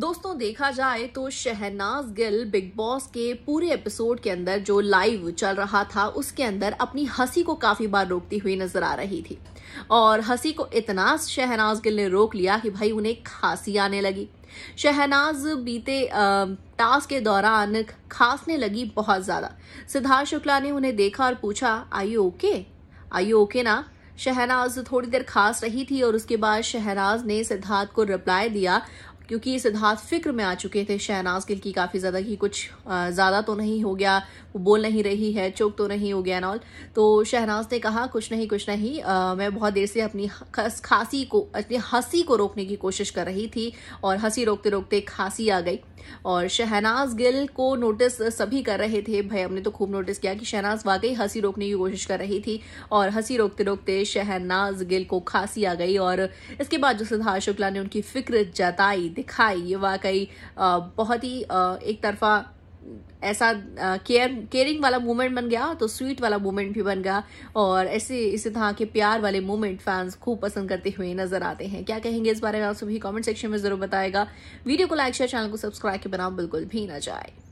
दोस्तों देखा जाए तो शहनाज गिल बिग बॉस के पूरे एपिसोड के अंदर जो लाइव चल रहा था उसके अंदर अपनी हंसी को काफी बार रोकती हुई नजर आ रही थी और हंसी को इतना शहनाज गिल ने रोक लिया कि भाई उन्हें खांसी आने लगी शहनाज बीते टास्क के दौरान खांसने लगी बहुत ज्यादा सिद्धार्थ शुक्ला ने उन्हें देखा और पूछा आई ओके आई ओके ना शहनाज थोड़ी देर खास रही थी और उसके बाद शहनाज ने सिद्धार्थ को रिप्लाई दिया क्योंकि ये सिद्धार्थ फिक्र में आ चुके थे शहनाज गिल की काफ़ी ज़्यादा कि कुछ ज़्यादा तो नहीं हो गया वो बोल नहीं रही है चोक तो नहीं हो गया एनऑल तो शहनाज ने कहा कुछ नहीं कुछ नहीं आ, मैं बहुत देर से अपनी खांसी को अपनी हंसी को रोकने की कोशिश कर रही थी और हंसी रोकते रोकते खांसी आ गई और शहनाज गिल को नोटिस सभी कर रहे थे भाई हमने तो खूब नोटिस किया कि शहनाज वाकई हंसी रोकने की कोशिश कर रही थी और हंसी रोकते रोकते शहनाज गिल को खांसी आ गई और इसके बाद जो सिद्धार्थ शुक्ला ने उनकी फिक्र जताई दिखाई ये वाकई बहुत ही एक तरफा ऐसा केयर केयरिंग वाला मोमेंट बन गया तो स्वीट वाला मोमेंट भी बन गया और ऐसे इसी तरह के प्यार वाले मोमेंट फैंस खूब पसंद करते हुए नजर आते हैं क्या कहेंगे इस बारे में आप सभी कमेंट सेक्शन में जरूर बताएगा वीडियो को लाइक शेयर चैनल को सब्सक्राइब के बनाओ बिल्कुल भी ना जाए